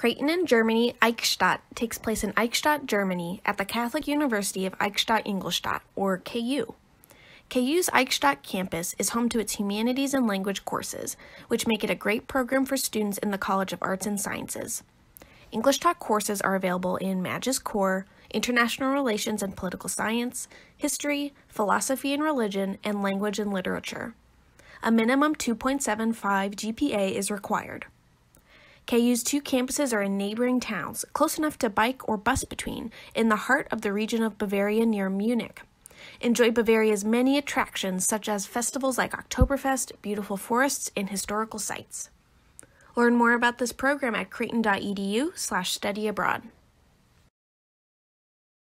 Creighton in Germany, Eichstätt takes place in Eichstätt, Germany at the Catholic University of Eichstätt Ingolstadt, or KU. KU's Eichstätt campus is home to its humanities and language courses, which make it a great program for students in the College of Arts and Sciences. English-taught courses are available in Magis Core, International Relations and Political Science, History, Philosophy and Religion, and Language and Literature. A minimum 2.75 GPA is required. KU's two campuses are in neighboring towns, close enough to bike or bus between, in the heart of the region of Bavaria near Munich. Enjoy Bavaria's many attractions, such as festivals like Oktoberfest, beautiful forests, and historical sites. Learn more about this program at creighton.edu slash study abroad.